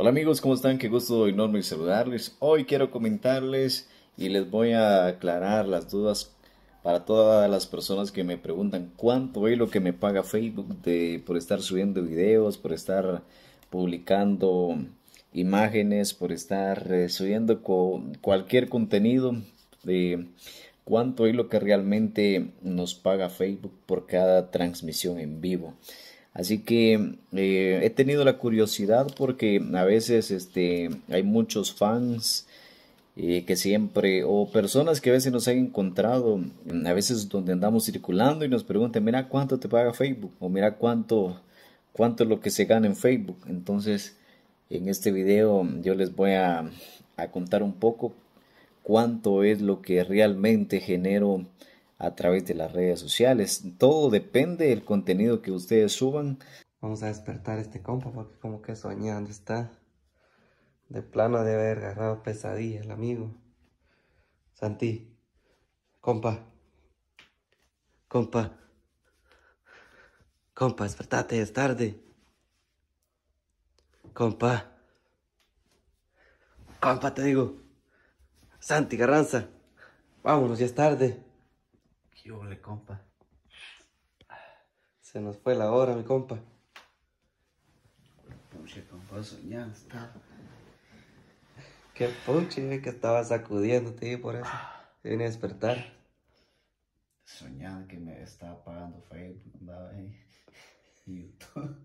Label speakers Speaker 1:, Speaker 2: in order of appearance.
Speaker 1: Hola amigos, ¿cómo están? Qué gusto enorme saludarles. Hoy quiero comentarles y les voy a aclarar las dudas para todas las personas que me preguntan cuánto es lo que me paga Facebook de, por estar subiendo videos, por estar publicando imágenes, por estar eh, subiendo cualquier contenido de cuánto es lo que realmente nos paga Facebook por cada transmisión en vivo. Así que eh, he tenido la curiosidad porque a veces este, hay muchos fans eh, que siempre, o personas que a veces nos han encontrado, mm, a veces donde andamos circulando y nos preguntan, mira cuánto te paga Facebook, o mira cuánto, cuánto es lo que se gana en Facebook. Entonces, en este video mm, yo les voy a, a contar un poco cuánto es lo que realmente genero a través de las redes sociales. Todo depende del contenido que ustedes suban.
Speaker 2: Vamos a despertar a este compa porque como que soñando está. De plano de haber agarrado pesadilla el amigo. Santi, compa, compa, compa, despertate, es tarde. Compa, compa, te digo. Santi Garranza, vámonos, ya es tarde.
Speaker 1: ¿Qué compa?
Speaker 2: Se nos fue la hora, mi compa. Pucha, compa, soñando
Speaker 1: estaba.
Speaker 3: Qué puche eh, que estaba sacudiéndote por eso. Te vine a despertar. Soñando que me estaba pagando Facebook, andaba ahí. YouTube.